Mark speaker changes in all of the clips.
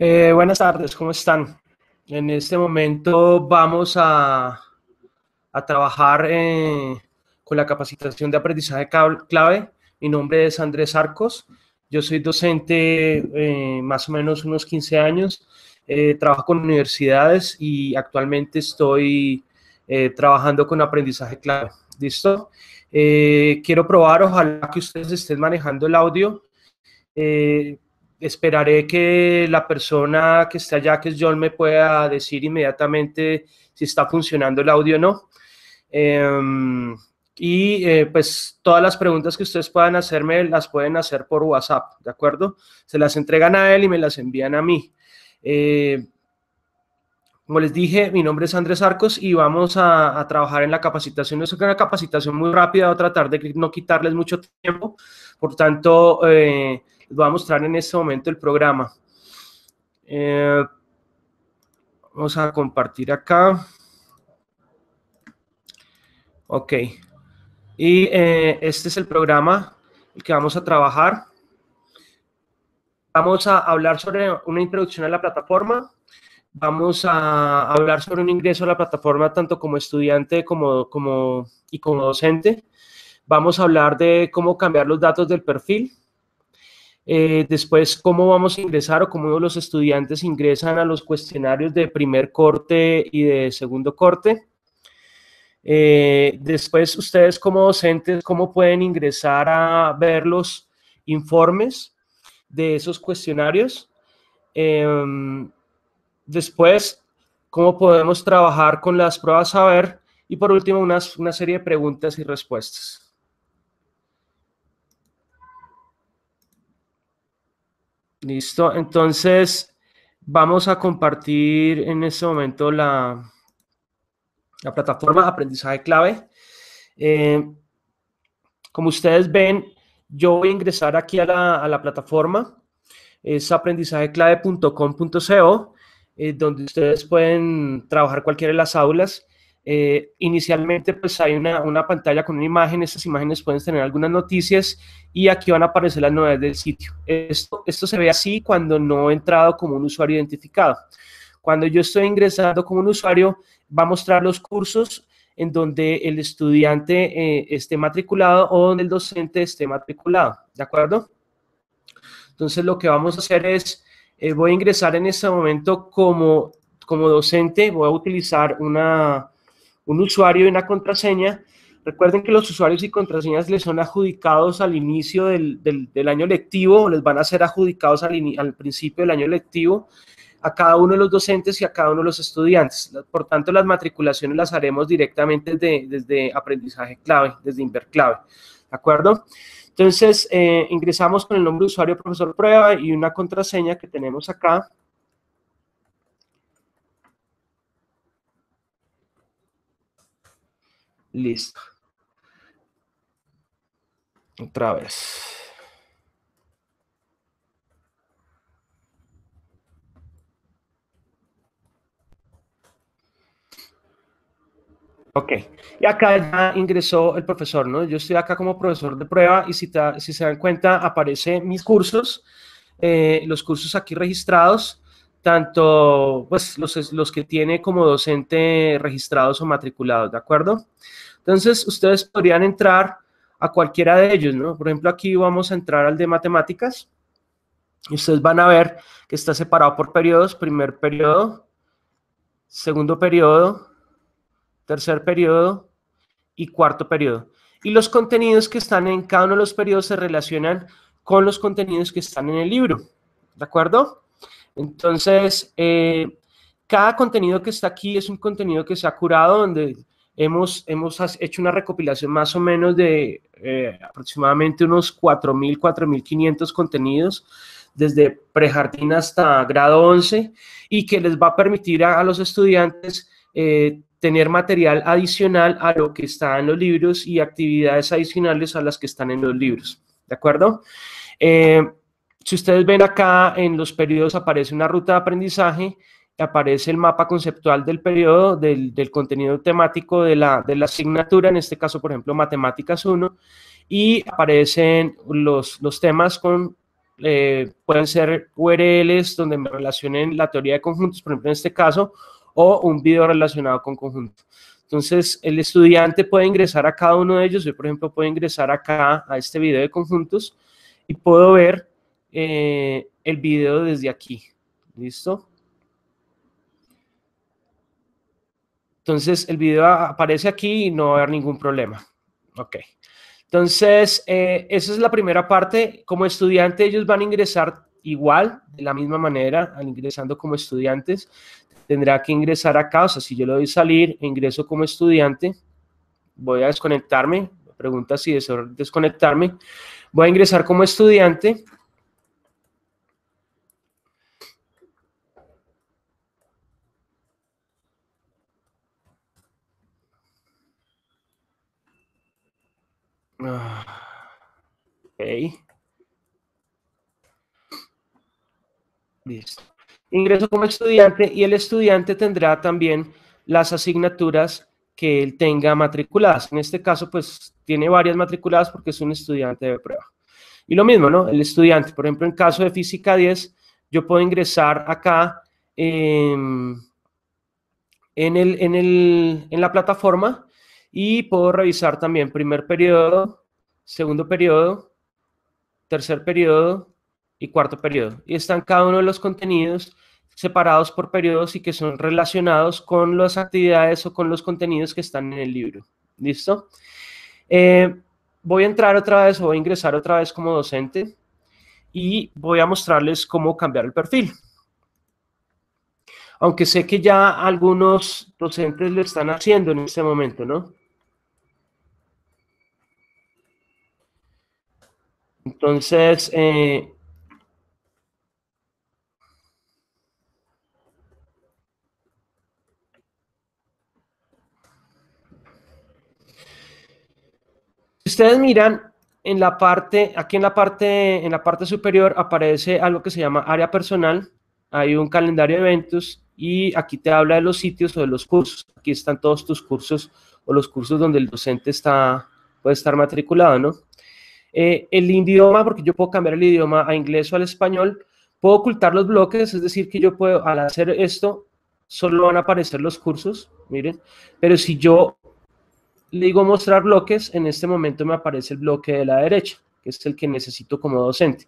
Speaker 1: Eh, buenas tardes, ¿cómo están? En este momento vamos a, trabajar eh, con la capacitación de aprendizaje clave. Mi nombre es Andrés Arcos. Yo soy docente eh, más o menos unos 15 años. trabajo con universidades y actualmente estoy trabajando con aprendizaje clave. ¿Listo? quiero probar, ojalá que ustedes estén manejando el audio esperaré que la persona que esté allá, que es John, me pueda decir inmediatamente si está funcionando el audio o no. Em, y eh, pues todas las preguntas que ustedes puedan hacerme las pueden hacer por WhatsApp, ¿de acuerdo? Se las entregan a él y me las envían a mí. Eh, como les dije, mi nombre es Andrés Arcos y vamos a, trabajar en la capacitación. Es una capacitación muy rápida, voy a tratar de no quitarles mucho tiempo. Por tanto, eh, voy a mostrar en este momento el programa. Eh, vamos a compartir acá. Ok. Y eh, este es el programa que vamos a trabajar. Vamos a hablar sobre una introducción a la plataforma. Vamos a hablar sobre un ingreso a la plataforma tanto como estudiante como, como, y como docente. Vamos a hablar de cómo cambiar los datos del perfil. Eh, después cómo vamos a ingresar o cómo los estudiantes ingresan a los cuestionarios de primer corte y de segundo corte. Eh, después, ustedes como docentes, cómo pueden ingresar a ver los informes de esos cuestionarios. Em, después, cómo podemos trabajar con las pruebas a ver. Y por último, una serie de preguntas y respuestas. Listo, entonces vamos a compartir en este momento la, la plataforma Aprendizaje Clave. Eh, como ustedes ven, yo voy a ingresar aquí a la, plataforma, es aprendizajeclave.com.co, eh, donde ustedes pueden trabajar cualquiera de las aulas. Eh, inicialmente pues hay una, una, pantalla con una imagen, estas imágenes pueden tener algunas noticias y aquí van a aparecer las novedades del sitio. Esto, esto se ve así cuando no he entrado como un usuario identificado. Cuando yo estoy ingresando como un usuario, va a mostrar los cursos en donde el estudiante eh, esté matriculado o donde el docente esté matriculado, ¿de acuerdo? Entonces lo que vamos a hacer es, eh, voy a ingresar en este momento como, como docente, voy a utilizar una, un usuario y una contraseña. Recuerden que los usuarios y contraseñas les son adjudicados al inicio del, año lectivo, les van a ser adjudicados al, principio del año lectivo a cada uno de los docentes y a cada uno de los estudiantes. Por tanto, las matriculaciones las haremos directamente desde, aprendizaje clave, desde Inverclave. ¿De acuerdo? Entonces, eh, ingresamos con el nombre de usuario profesor prueba y una contraseña que tenemos acá, Listo. Otra vez. Ok, y acá ya ingresó el profesor, ¿no? Yo estoy acá como profesor de prueba y si, se dan cuenta aparecen mis cursos, eh, los cursos aquí registrados tanto pues, los, los que tiene como docente registrados o matriculados, ¿de acuerdo? Entonces, ustedes podrían entrar a cualquiera de ellos, ¿no? Por ejemplo, aquí vamos a entrar al de matemáticas. Y ustedes van a ver que está separado por periodos, primer periodo, segundo periodo, tercer periodo y cuarto periodo. Y los contenidos que están en cada uno de los periodos se relacionan con los contenidos que están en el libro, ¿de acuerdo? Entonces, eh, cada contenido que está aquí es un contenido que se ha curado, donde hemos, hemos hecho una recopilación más o menos de eh, aproximadamente unos 4.000, 4.500 contenidos desde prejardín hasta grado 11 y que les va a permitir a, los estudiantes eh, tener material adicional a lo que está en los libros y actividades adicionales a las que están en los libros. ¿De acuerdo? Si ustedes ven acá en los periodos aparece una ruta de aprendizaje, aparece el mapa conceptual del periodo, del, del contenido temático de la, de la, asignatura, en este caso, por ejemplo, Matemáticas 1, y aparecen los, los temas con, eh, pueden ser URLs donde me relacionen la teoría de conjuntos, por ejemplo, en este caso, o un video relacionado con conjuntos. Entonces, el estudiante puede ingresar a cada uno de ellos. Yo, por ejemplo, puedo ingresar acá a este video de conjuntos y puedo ver eh, el video desde aquí. ¿Listo? Entonces el video aparece aquí y no va a haber ningún problema. Ok. Entonces, eh, esa es la primera parte. Como estudiante, ellos van a ingresar igual, de la misma manera, al ingresando como estudiantes. Tendrá que ingresar acá, o sea, si yo le doy salir e ingreso como estudiante, voy a desconectarme, pregunta si deseo desconectarme, voy a ingresar como estudiante Ah. Ok. Listo. Ingreso como estudiante y el estudiante tendrá también las asignaturas que él tenga matriculadas. En este caso, pues tiene varias matriculadas porque es un estudiante de prueba. Y lo mismo, ¿no? El estudiante, por ejemplo, en caso de física 10, yo puedo ingresar acá en, en la plataforma y puedo revisar también primer periodo, segundo periodo, tercer periodo y cuarto periodo. Y están cada uno de los contenidos separados por periodos y que son relacionados con las actividades o con los contenidos que están en el libro. ¿Listo? Eh, voy a entrar otra vez o voy a ingresar otra vez como docente y voy a mostrarles cómo cambiar el perfil. Aunque sé que ya algunos docentes lo están haciendo en este momento, ¿no? Entonces, eh, si ustedes miran en la parte, aquí en la parte, en la parte superior aparece algo que se llama área personal. Hay un calendario de eventos y aquí te habla de los sitios o de los cursos. Aquí están todos tus cursos o los cursos donde el docente está, puede estar matriculado, ¿no? Eh, el idioma, porque yo puedo cambiar el idioma a inglés o al español, puedo ocultar los bloques, es decir, que yo puedo, al hacer esto, solo van a aparecer los cursos, miren, pero si yo le digo mostrar bloques, en este momento me aparece el bloque de la derecha, que es el que necesito como docente.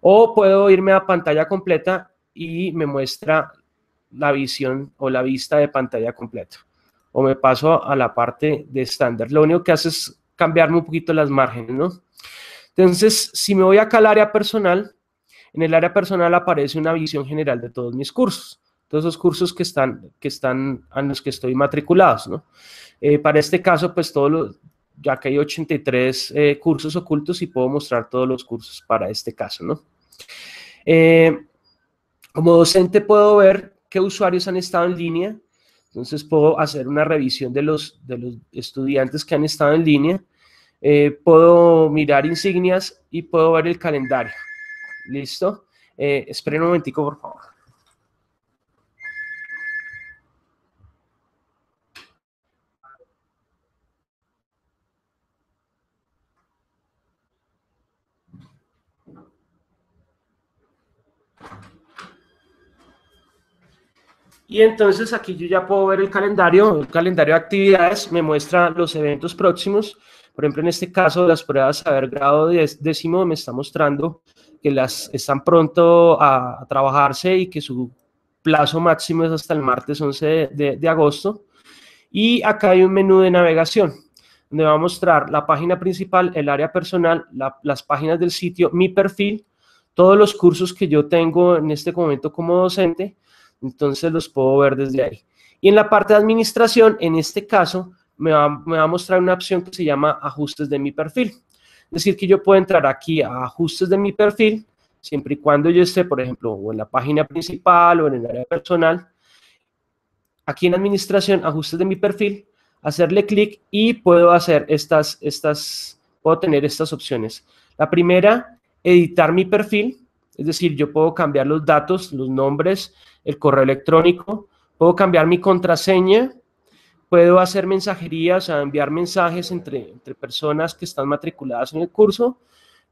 Speaker 1: O puedo irme a pantalla completa y me muestra la visión o la vista de pantalla completa. O me paso a la parte de estándar. Lo único que hace es cambiarme un poquito las márgenes, ¿no? Entonces, si me voy acá al área personal, en el área personal aparece una visión general de todos mis cursos, todos los cursos que están, que están a los que estoy matriculados, ¿no? Eh, para este caso, pues todos los, ya que hay 83 eh, cursos ocultos y puedo mostrar todos los cursos para este caso, ¿no? Eh, como docente puedo ver qué usuarios han estado en línea, entonces puedo hacer una revisión de los, de los estudiantes que han estado en línea eh, puedo mirar insignias y puedo ver el calendario. ¿Listo? Eh, esperen un momentico, por favor. Y entonces aquí yo ya puedo ver el calendario, el calendario de actividades, me muestra los eventos próximos, por ejemplo, en este caso, las pruebas saber grado décimo me está mostrando que las están pronto a, trabajarse y que su plazo máximo es hasta el martes 11 de, agosto. Y acá hay un menú de navegación donde va a mostrar la página principal, el área personal, las páginas del sitio, mi perfil, todos los cursos que yo tengo en este momento como docente, entonces los puedo ver desde ahí. Y en la parte de administración, en este caso, me va, a mostrar una opción que se llama ajustes de mi perfil. Es decir, que yo puedo entrar aquí a ajustes de mi perfil, siempre y cuando yo esté, por ejemplo, o en la página principal o en el área personal, aquí en administración, ajustes de mi perfil, hacerle clic y puedo hacer estas, estas, puedo tener estas opciones. La primera, editar mi perfil, es decir, yo puedo cambiar los datos, los nombres, el correo electrónico, puedo cambiar mi contraseña, puedo hacer mensajerías, o enviar mensajes entre, personas que están matriculadas en el curso.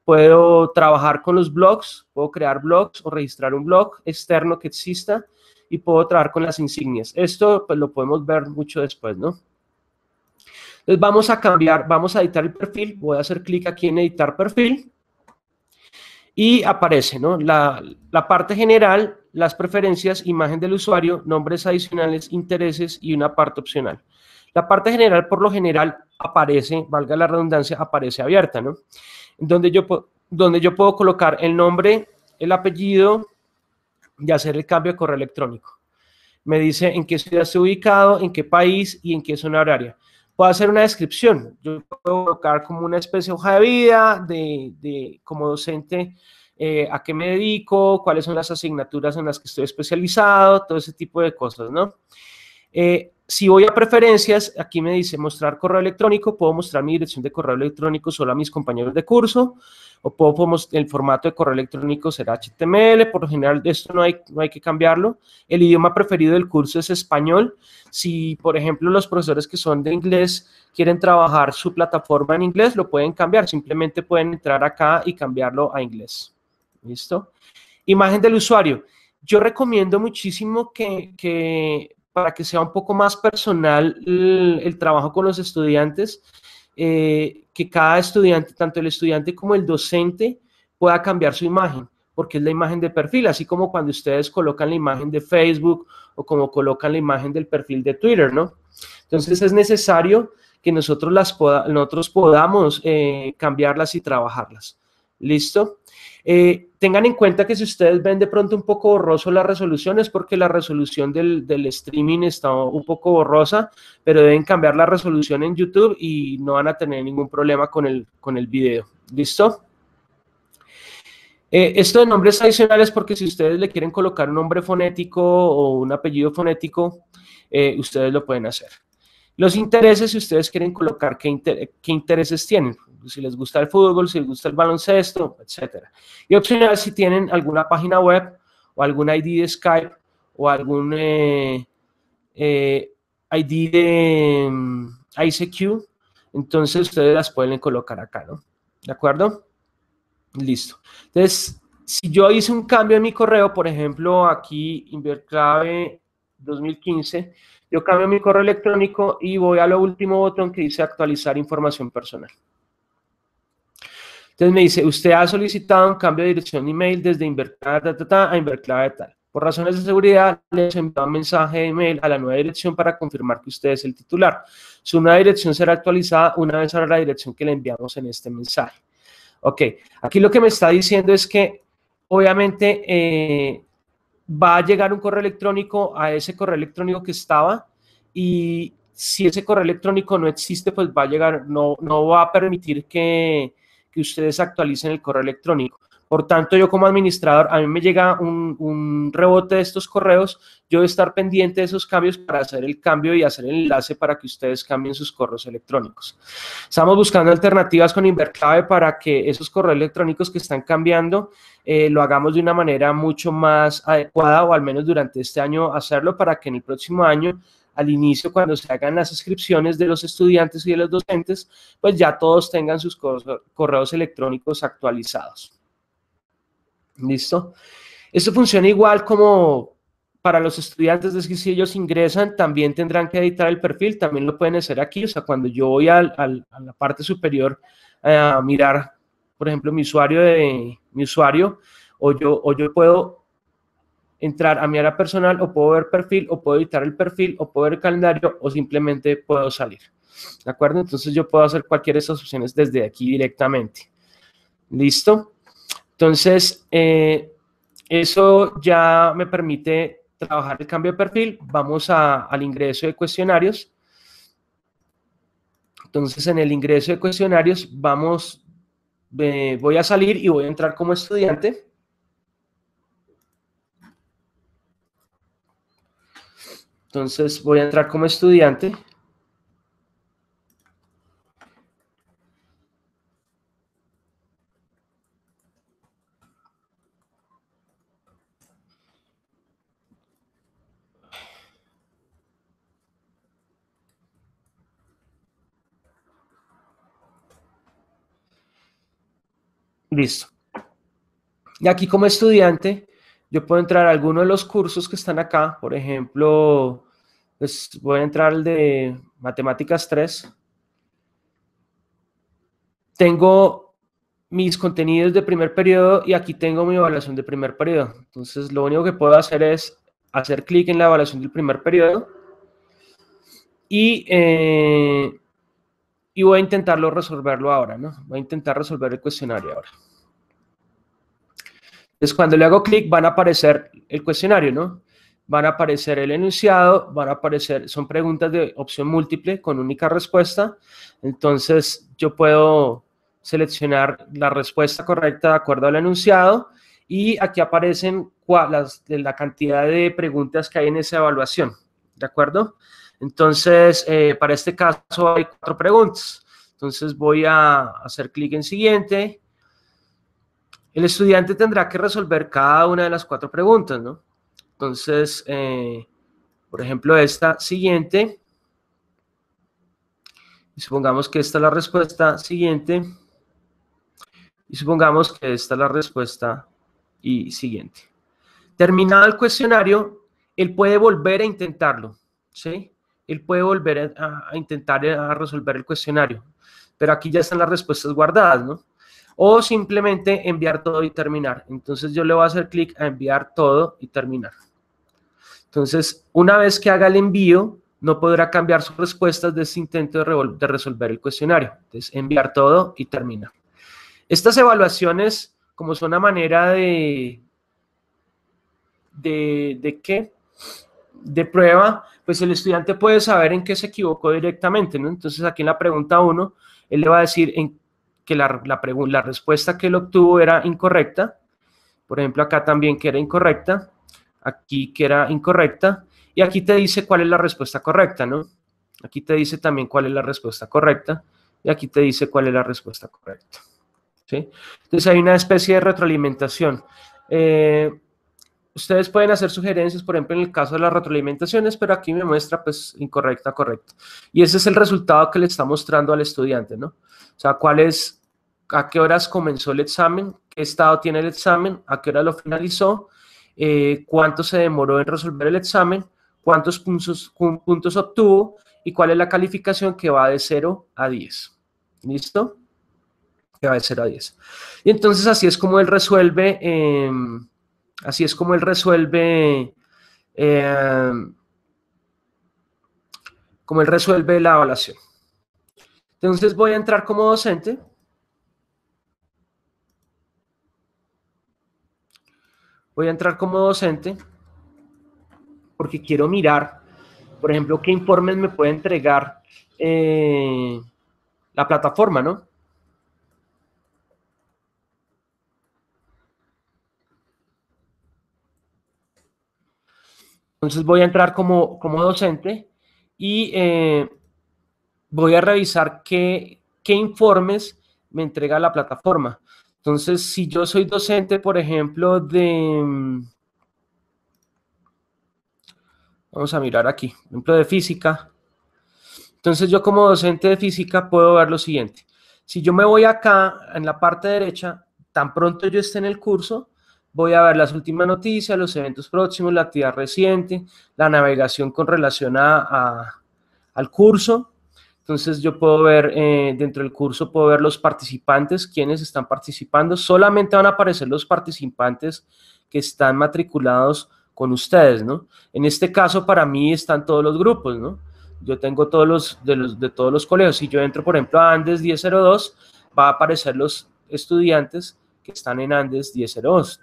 Speaker 1: Puedo trabajar con los blogs, puedo crear blogs o registrar un blog externo que exista y puedo trabajar con las insignias. Esto pues, lo podemos ver mucho después, ¿no? Entonces vamos a cambiar, vamos a editar el perfil, voy a hacer clic aquí en editar perfil y aparece, ¿no? La, la parte general, las preferencias, imagen del usuario, nombres adicionales, intereses y una parte opcional. La parte general, por lo general, aparece, valga la redundancia, aparece abierta, ¿no? Donde yo, donde yo puedo colocar el nombre, el apellido y hacer el cambio de correo electrónico. Me dice en qué ciudad estoy ubicado, en qué país y en qué zona horaria. Puedo hacer una descripción. Yo puedo colocar como una especie de hoja de vida, de, de como docente, eh, a qué me dedico, cuáles son las asignaturas en las que estoy especializado, todo ese tipo de cosas, ¿no? Eh, si voy a preferencias, aquí me dice mostrar correo electrónico, puedo mostrar mi dirección de correo electrónico solo a mis compañeros de curso, o puedo, el formato de correo electrónico será HTML, por lo general esto no hay, no hay que cambiarlo. El idioma preferido del curso es español. Si, por ejemplo, los profesores que son de inglés quieren trabajar su plataforma en inglés, lo pueden cambiar, simplemente pueden entrar acá y cambiarlo a inglés. ¿Listo? Imagen del usuario. Yo recomiendo muchísimo que, que para que sea un poco más personal el, trabajo con los estudiantes, eh, que cada estudiante, tanto el estudiante como el docente, pueda cambiar su imagen, porque es la imagen de perfil, así como cuando ustedes colocan la imagen de Facebook o como colocan la imagen del perfil de Twitter, ¿no? Entonces es necesario que nosotros, las nosotros podamos eh, cambiarlas y trabajarlas. ¿Listo? Eh, tengan en cuenta que si ustedes ven de pronto un poco borroso la resolución es porque la resolución del, streaming está un poco borrosa, pero deben cambiar la resolución en YouTube y no van a tener ningún problema con el, con el video. ¿Listo? Eh, esto de nombres adicionales porque si ustedes le quieren colocar un nombre fonético o un apellido fonético, eh, ustedes lo pueden hacer. Los intereses, si ustedes quieren colocar qué, qué intereses tienen si les gusta el fútbol, si les gusta el baloncesto, etcétera. Y opcional si tienen alguna página web o algún ID de Skype o algún eh, eh, ID de mm, ICQ, entonces ustedes las pueden colocar acá, ¿no? ¿De acuerdo? Listo. Entonces, si yo hice un cambio en mi correo, por ejemplo, aquí Inverclave 2015, yo cambio mi correo electrónico y voy a lo último botón que dice actualizar información personal. Entonces me dice, usted ha solicitado un cambio de dirección de email desde Inverclave a a tal. Por razones de seguridad, les enviado un mensaje de email a la nueva dirección para confirmar que usted es el titular. Su nueva dirección será actualizada una vez ahora la dirección que le enviamos en este mensaje. Ok, aquí lo que me está diciendo es que obviamente eh, va a llegar un correo electrónico a ese correo electrónico que estaba y si ese correo electrónico no existe, pues va a llegar, no, no va a permitir que, que ustedes actualicen el correo electrónico. Por tanto, yo como administrador, a mí me llega un, rebote de estos correos, yo a estar pendiente de esos cambios para hacer el cambio y hacer el enlace para que ustedes cambien sus correos electrónicos. Estamos buscando alternativas con Inverclave para que esos correos electrónicos que están cambiando eh, lo hagamos de una manera mucho más adecuada o al menos durante este año hacerlo para que en el próximo año al inicio cuando se hagan las inscripciones de los estudiantes y de los docentes, pues ya todos tengan sus correos electrónicos actualizados. ¿Listo? Esto funciona igual como para los estudiantes, es que si ellos ingresan, también tendrán que editar el perfil, también lo pueden hacer aquí, o sea, cuando yo voy a la parte superior eh, a mirar, por ejemplo, mi usuario de mi usuario, o yo, o yo puedo entrar a mi área personal o puedo ver perfil o puedo editar el perfil o puedo ver el calendario o simplemente puedo salir. ¿De acuerdo? Entonces yo puedo hacer cualquiera de esas opciones desde aquí directamente. ¿Listo? Entonces, eh, eso ya me permite trabajar el cambio de perfil. Vamos al ingreso de cuestionarios. Entonces, en el ingreso de cuestionarios vamos, eh, voy a salir y voy a entrar como estudiante. Entonces voy a entrar como estudiante. Listo. Y aquí como estudiante yo puedo entrar a alguno de los cursos que están acá, por ejemplo, pues, voy a entrar al de Matemáticas 3. Tengo mis contenidos de primer periodo y aquí tengo mi evaluación de primer periodo. Entonces, lo único que puedo hacer es hacer clic en la evaluación del primer periodo y, eh, y voy a intentarlo resolverlo ahora, ¿no? Voy a intentar resolver el cuestionario ahora. Entonces, cuando le hago clic, van a aparecer el cuestionario, ¿no? Van a aparecer el enunciado, van a aparecer, son preguntas de opción múltiple con única respuesta. Entonces, yo puedo seleccionar la respuesta correcta de acuerdo al enunciado y aquí aparecen la cantidad de preguntas que hay en esa evaluación, ¿de acuerdo? Entonces, eh, para este caso hay cuatro preguntas. Entonces voy a hacer clic en siguiente el estudiante tendrá que resolver cada una de las cuatro preguntas, ¿no? Entonces, eh, por ejemplo, esta siguiente, y supongamos que esta es la respuesta siguiente, y supongamos que esta es la respuesta y siguiente. Terminado el cuestionario, él puede volver a intentarlo, ¿sí? Él puede volver a, intentar eh, resolver el cuestionario, pero aquí ya están las respuestas guardadas, ¿no? o simplemente enviar todo y terminar. Entonces yo le voy a hacer clic a enviar todo y terminar. Entonces, una vez que haga el envío, no podrá cambiar sus respuestas de ese intento de, resolver el cuestionario. Entonces, enviar todo y terminar. Estas evaluaciones, como son una manera de, de, de qué, de prueba, pues el estudiante puede saber en qué se equivocó directamente, ¿no? Entonces aquí en la pregunta 1, él le va a decir en que la, respuesta que él obtuvo era incorrecta. Por ejemplo, acá también que era incorrecta, aquí que era incorrecta, y aquí te dice cuál es la respuesta correcta, ¿no? Aquí te dice también cuál es la respuesta correcta, y aquí te dice cuál es la respuesta correcta. ¿sí? Entonces hay una especie de retroalimentación. Eh, ustedes pueden hacer sugerencias, por ejemplo, en el caso de las retroalimentaciones, pero aquí me muestra pues incorrecta, correcta. Y ese es el resultado que le está mostrando al estudiante, ¿no? O sea, cuál es a qué horas comenzó el examen, qué estado tiene el examen, a qué hora lo finalizó, eh, cuánto se demoró en resolver el examen, cuántos puntos, puntos obtuvo y cuál es la calificación que va de 0 a 10. ¿Listo? Que va de 0 a 10. Y entonces así es como él resuelve, em, así es como él resuelve, em, como él resuelve la evaluación. Entonces voy a entrar como docente voy a entrar como docente porque quiero mirar, por ejemplo, qué informes me puede entregar eh, la plataforma, ¿no? Entonces voy a entrar como, como docente y eh, voy a revisar qué, qué informes me entrega la plataforma. Entonces, si yo soy docente, por ejemplo, de... Vamos a mirar aquí, ejemplo, de física. Entonces, yo como docente de física puedo ver lo siguiente. Si yo me voy acá, en la parte derecha, tan pronto yo esté en el curso, voy a ver las últimas noticias, los eventos próximos, la actividad reciente, la navegación con relación al curso, entonces yo puedo ver eh, dentro del curso, puedo ver los participantes, quienes están participando. Solamente van a aparecer los participantes que están matriculados con ustedes, ¿no? En este caso para mí están todos los grupos, ¿no? Yo tengo todos los de, los, de todos los colegios. Si yo entro, por ejemplo, a Andes 1002, va a aparecer los estudiantes que están en Andes 1002.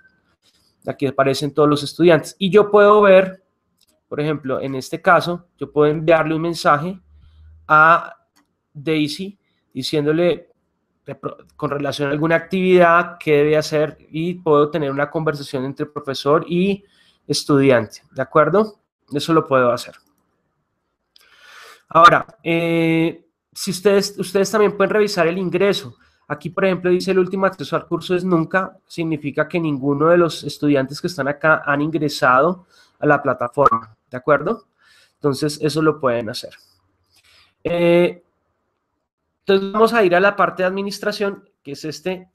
Speaker 1: Aquí aparecen todos los estudiantes. Y yo puedo ver, por ejemplo, en este caso, yo puedo enviarle un mensaje a Daisy diciéndole con relación a alguna actividad que debe hacer y puedo tener una conversación entre profesor y estudiante, ¿de acuerdo? Eso lo puedo hacer. Ahora, eh, si ustedes, ustedes también pueden revisar el ingreso. Aquí, por ejemplo, dice el último acceso al curso es nunca, significa que ninguno de los estudiantes que están acá han ingresado a la plataforma, ¿de acuerdo? Entonces, eso lo pueden hacer. Eh, entonces vamos a ir a la parte de administración, que es este,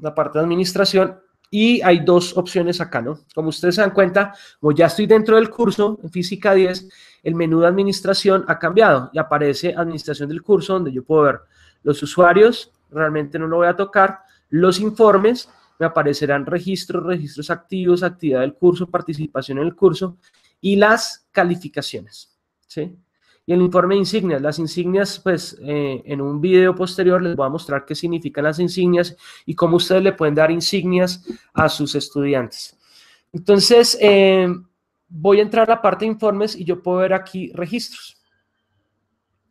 Speaker 1: la parte de administración, y hay dos opciones acá, ¿no? Como ustedes se dan cuenta, como ya estoy dentro del curso en Física 10, el menú de administración ha cambiado y aparece administración del curso, donde yo puedo ver los usuarios, realmente no lo voy a tocar, los informes, me aparecerán registros, registros activos, actividad del curso, participación en el curso y las calificaciones, ¿sí? Y el informe de insignias, las insignias, pues eh, en un video posterior les voy a mostrar qué significan las insignias y cómo ustedes le pueden dar insignias a sus estudiantes. Entonces, eh, voy a entrar a la parte de informes y yo puedo ver aquí registros.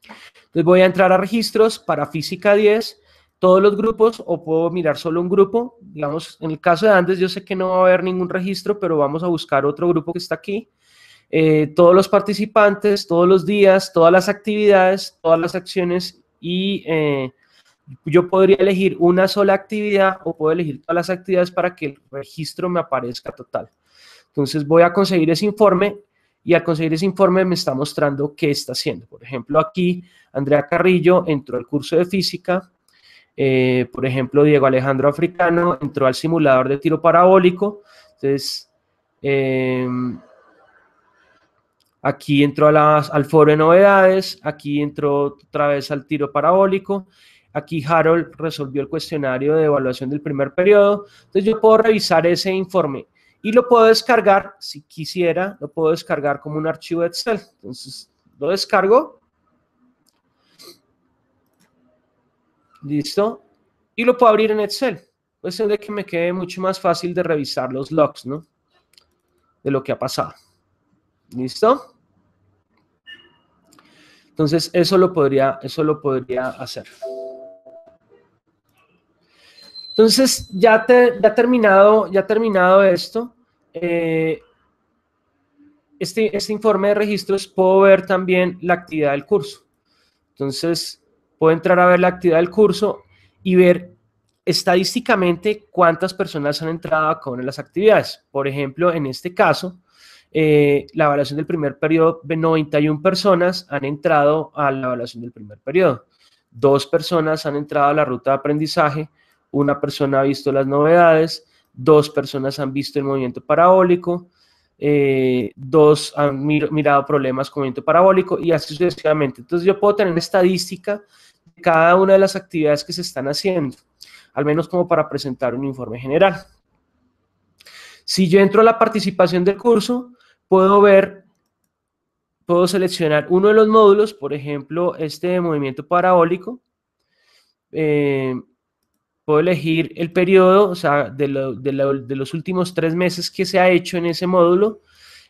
Speaker 1: Entonces voy a entrar a registros para física 10, todos los grupos o puedo mirar solo un grupo. Digamos, en el caso de Andes yo sé que no va a haber ningún registro, pero vamos a buscar otro grupo que está aquí. Eh, todos los participantes, todos los días, todas las actividades, todas las acciones y eh, yo podría elegir una sola actividad o puedo elegir todas las actividades para que el registro me aparezca total. Entonces voy a conseguir ese informe y al conseguir ese informe me está mostrando qué está haciendo. Por ejemplo, aquí Andrea Carrillo entró al curso de física, eh, por ejemplo, Diego Alejandro Africano entró al simulador de tiro parabólico, entonces aquí entró al foro de novedades, aquí entró otra vez al tiro parabólico, aquí Harold resolvió el cuestionario de evaluación del primer periodo, entonces yo puedo revisar ese informe y lo puedo descargar, si quisiera, lo puedo descargar como un archivo Excel, entonces lo descargo, listo, y lo puedo abrir en Excel, pues es de que me quede mucho más fácil de revisar los logs, ¿no? De lo que ha pasado. ¿Listo? Entonces, eso lo podría, eso lo podría hacer. Entonces, ya, te, terminado, ya terminado esto, eh, este, este informe de registros puedo ver también la actividad del curso. Entonces, puedo entrar a ver la actividad del curso y ver estadísticamente cuántas personas han entrado a cada las actividades. Por ejemplo, en este caso, eh, la evaluación del primer periodo, 91 personas han entrado a la evaluación del primer periodo. Dos personas han entrado a la ruta de aprendizaje, una persona ha visto las novedades, dos personas han visto el movimiento parabólico, eh, dos han mirado problemas con el movimiento parabólico y así sucesivamente. Entonces yo puedo tener estadística de cada una de las actividades que se están haciendo, al menos como para presentar un informe general. Si yo entro a la participación del curso, puedo ver, puedo seleccionar uno de los módulos, por ejemplo, este de movimiento parabólico. Eh, puedo elegir el periodo, o sea, de, los últimos tres meses que se ha hecho en ese módulo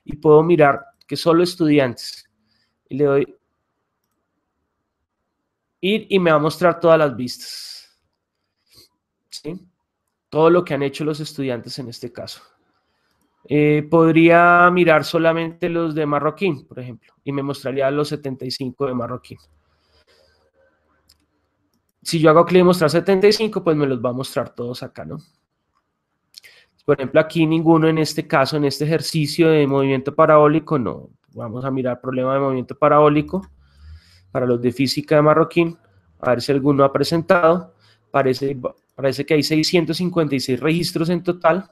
Speaker 1: y puedo mirar que solo estudiantes. Y le doy ir y me va a mostrar todas las vistas. Todo lo que han hecho los estudiantes en este caso. Eh, podría mirar solamente los de marroquín, por ejemplo, y me mostraría los 75 de marroquín. Si yo hago clic en mostrar 75, pues me los va a mostrar todos acá, ¿no? Por ejemplo, aquí ninguno en este caso, en este ejercicio de movimiento parabólico, no. Vamos a mirar problema de movimiento parabólico para los de física de marroquín, a ver si alguno ha presentado. Parece, parece que hay 656 registros en total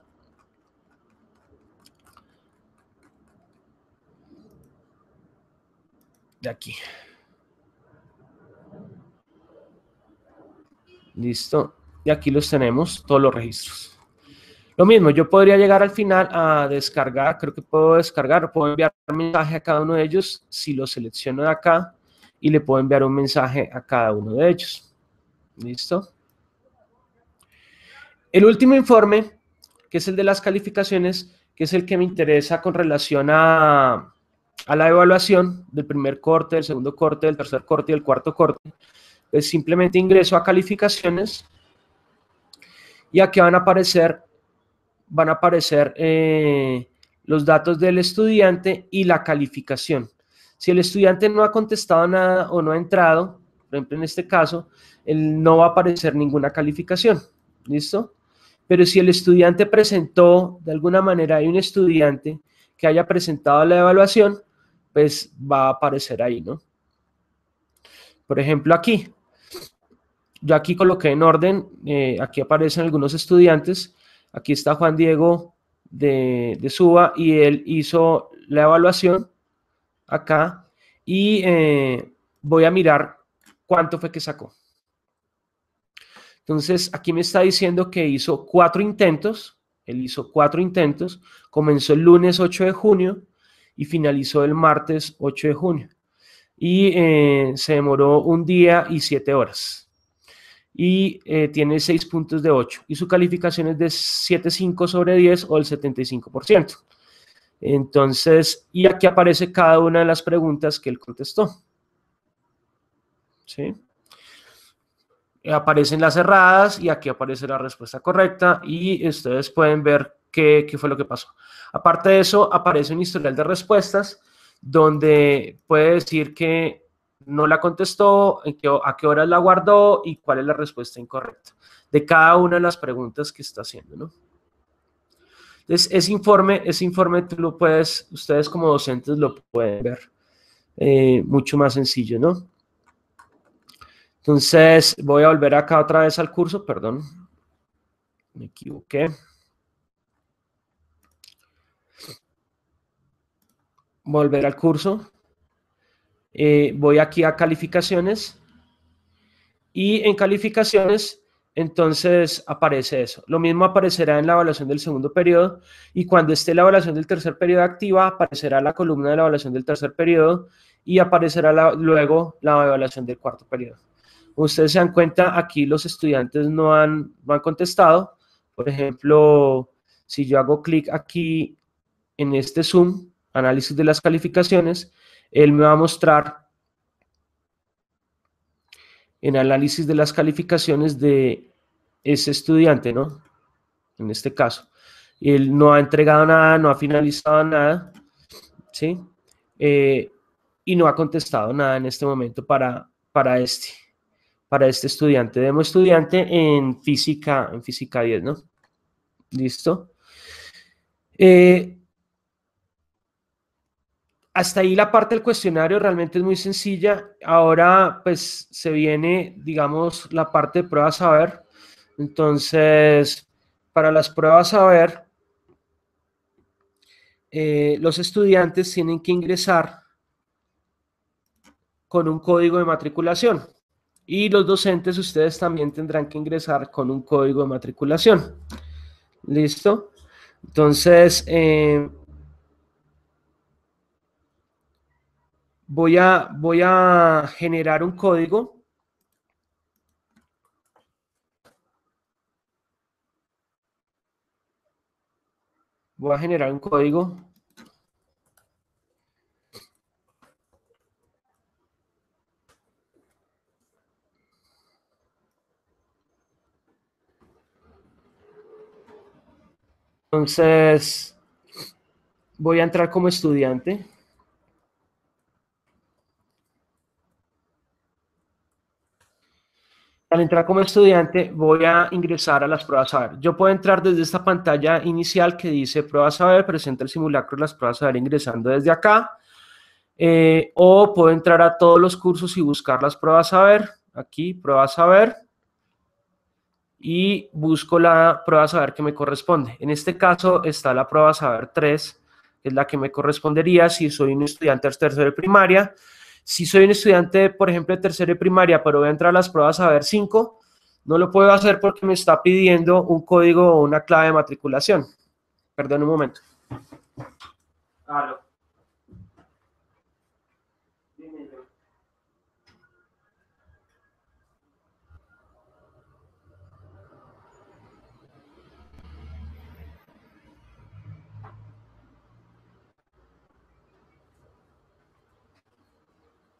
Speaker 1: aquí. Listo. Y aquí los tenemos, todos los registros. Lo mismo, yo podría llegar al final a descargar, creo que puedo descargar, puedo enviar un mensaje a cada uno de ellos si lo selecciono de acá y le puedo enviar un mensaje a cada uno de ellos. ¿Listo? El último informe, que es el de las calificaciones, que es el que me interesa con relación a, a la evaluación del primer corte, del segundo corte, del tercer corte y del cuarto corte. Pues simplemente ingreso a calificaciones y aquí van a aparecer, van a aparecer eh, los datos del estudiante y la calificación. Si el estudiante no ha contestado nada o no ha entrado, por ejemplo en este caso, él no va a aparecer ninguna calificación, ¿listo? Pero si el estudiante presentó, de alguna manera hay un estudiante que haya presentado la evaluación, pues va a aparecer ahí, ¿no? Por ejemplo, aquí, yo aquí coloqué en orden, eh, aquí aparecen algunos estudiantes, aquí está Juan Diego de, de Suba y él hizo la evaluación acá y eh, voy a mirar cuánto fue que sacó. Entonces, aquí me está diciendo que hizo cuatro intentos, él hizo cuatro intentos, comenzó el lunes 8 de junio, y finalizó el martes 8 de junio. Y eh, se demoró un día y siete horas. Y eh, tiene seis puntos de 8. Y su calificación es de 7.5 sobre 10 o el 75%. Entonces, y aquí aparece cada una de las preguntas que él contestó. ¿Sí? Aparecen las cerradas y aquí aparece la respuesta correcta y ustedes pueden ver qué, fue lo que pasó. Aparte de eso, aparece un historial de respuestas donde puede decir que no la contestó, a qué hora la guardó y cuál es la respuesta incorrecta de cada una de las preguntas que está haciendo, ¿no? Entonces, ese informe, ese informe tú lo puedes, ustedes como docentes lo pueden ver eh, mucho más sencillo, ¿no? Entonces, voy a volver acá otra vez al curso, perdón, me equivoqué. volver al curso, eh, voy aquí a calificaciones y en calificaciones entonces aparece eso. Lo mismo aparecerá en la evaluación del segundo periodo y cuando esté la evaluación del tercer periodo activa aparecerá la columna de la evaluación del tercer periodo y aparecerá luego la evaluación del cuarto periodo. Ustedes se dan cuenta, aquí los estudiantes no han, no han contestado. Por ejemplo, si yo hago clic aquí en este Zoom, análisis de las calificaciones, él me va a mostrar en análisis de las calificaciones de ese estudiante, ¿no? En este caso. Él no ha entregado nada, no ha finalizado nada, ¿sí? Eh, y no ha contestado nada en este momento para, para este para este estudiante. Demo estudiante en física, en física 10, ¿no? ¿Listo? Eh, hasta ahí la parte del cuestionario realmente es muy sencilla. Ahora pues se viene, digamos, la parte de pruebas a ver. Entonces, para las pruebas a ver, eh, los estudiantes tienen que ingresar con un código de matriculación y los docentes ustedes también tendrán que ingresar con un código de matriculación. ¿Listo? Entonces, eh, voy a, voy a generar un código. Voy a generar un código. Entonces, voy a entrar como estudiante. al entrar como estudiante voy a ingresar a las pruebas saber. Yo puedo entrar desde esta pantalla inicial que dice pruebas saber, presenta el simulacro de las pruebas saber ingresando desde acá. Eh, o puedo entrar a todos los cursos y buscar las pruebas saber. Aquí, pruebas saber. Y busco la prueba saber que me corresponde. En este caso está la prueba saber 3, que es la que me correspondería si soy un estudiante tercero de primaria. Si soy un estudiante, por ejemplo, de tercero y primaria, pero voy a entrar a las pruebas a ver cinco, no lo puedo hacer porque me está pidiendo un código o una clave de matriculación. Perdón un momento. Ah,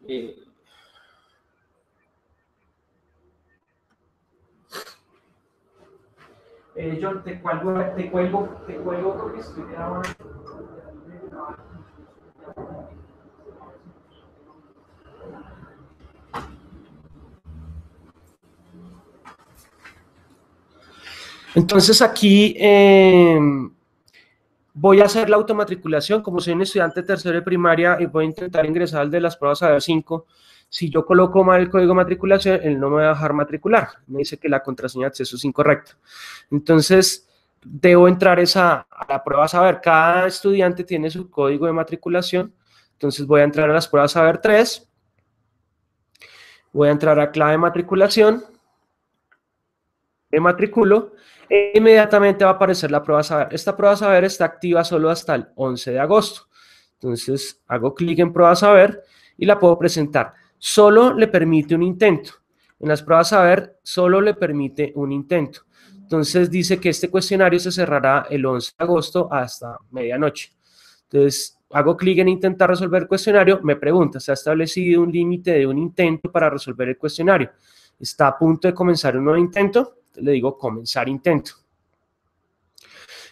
Speaker 1: Eh, eh, John, te cuelgo, te cuelgo, te cuelgo porque estoy grabando. Entonces aquí eh, voy a hacer la automatriculación, como soy un estudiante tercero de primaria y voy a intentar ingresar al de las pruebas saber 5 si yo coloco mal el código de matriculación, él no me va a dejar matricular, me dice que la contraseña de acceso es incorrecta. Entonces, debo entrar esa, a la prueba saber, cada estudiante tiene su código de matriculación, entonces voy a entrar a las pruebas saber 3, voy a entrar a clave de matriculación, me matriculo, eh, inmediatamente va a aparecer la prueba saber. Esta prueba saber está activa solo hasta el 11 de agosto. Entonces hago clic en prueba saber y la puedo presentar. Solo le permite un intento. En las pruebas saber solo le permite un intento. Entonces dice que este cuestionario se cerrará el 11 de agosto hasta medianoche. Entonces hago clic en intentar resolver cuestionario, me pregunta, ¿se ha establecido un límite de un intento para resolver el cuestionario? ¿Está a punto de comenzar un nuevo intento? le digo comenzar intento.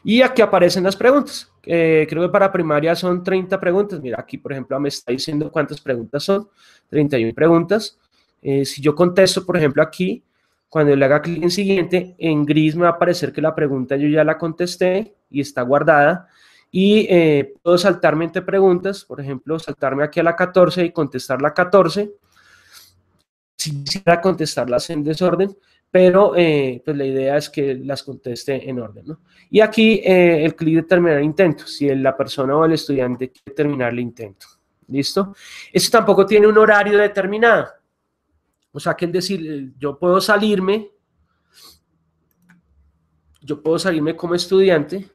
Speaker 1: Y aquí aparecen las preguntas. Eh, creo que para primaria son 30 preguntas. Mira, aquí por ejemplo me está diciendo cuántas preguntas son. 31 preguntas. Eh, si yo contesto, por ejemplo, aquí, cuando le haga clic en siguiente, en gris me va a aparecer que la pregunta yo ya la contesté y está guardada. Y eh, puedo saltarme entre preguntas, por ejemplo, saltarme aquí a la 14 y contestar la 14. Si quisiera contestarlas en desorden, pero eh, pues la idea es que las conteste en orden. ¿no? Y aquí eh, el clic de terminar intento, si la persona o el estudiante quiere terminar el intento. ¿Listo? Esto tampoco tiene un horario determinado. O sea, que es decir, eh, yo puedo salirme, yo puedo salirme como estudiante,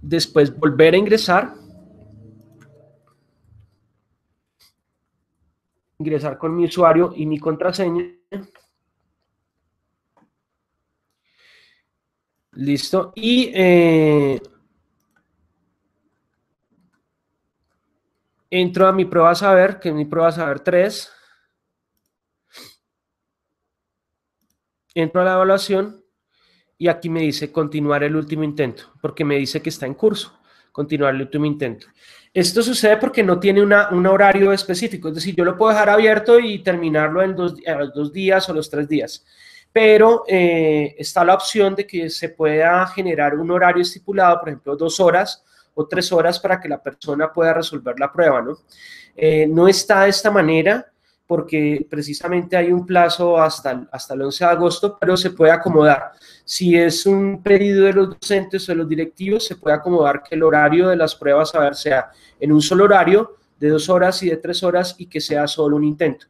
Speaker 1: después volver a ingresar, ingresar con mi usuario y mi contraseña. Listo. Y eh, entro a mi prueba saber, que es mi prueba saber 3. Entro a la evaluación y aquí me dice continuar el último intento, porque me dice que está en curso. Continuar el último intento. Esto sucede porque no tiene una, un horario específico, es decir, yo lo puedo dejar abierto y terminarlo en dos, los dos días o los tres días, pero eh, está la opción de que se pueda generar un horario estipulado, por ejemplo, dos horas o tres horas para que la persona pueda resolver la prueba, ¿no? Eh, no está de esta manera, porque precisamente hay un plazo hasta, hasta el 11 de agosto, pero se puede acomodar. Si es un pedido de los docentes o de los directivos, se puede acomodar que el horario de las pruebas a ver, sea en un solo horario, de dos horas y de tres horas, y que sea solo un intento.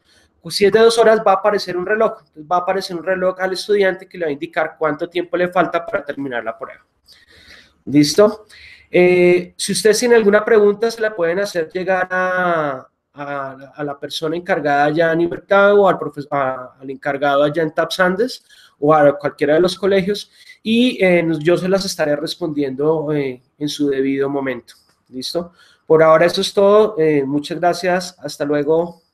Speaker 1: si es de dos horas, va a aparecer un reloj. va a aparecer un reloj al estudiante que le va a indicar cuánto tiempo le falta para terminar la prueba. ¿Listo? Eh, si ustedes tienen alguna pregunta, se la pueden hacer llegar a, a, la persona encargada allá en Libertad o al, al encargado allá en Andes o a cualquiera de los colegios y eh, yo se las estaré respondiendo eh, en su debido momento. ¿Listo? Por ahora eso es todo. Eh, muchas gracias. Hasta luego.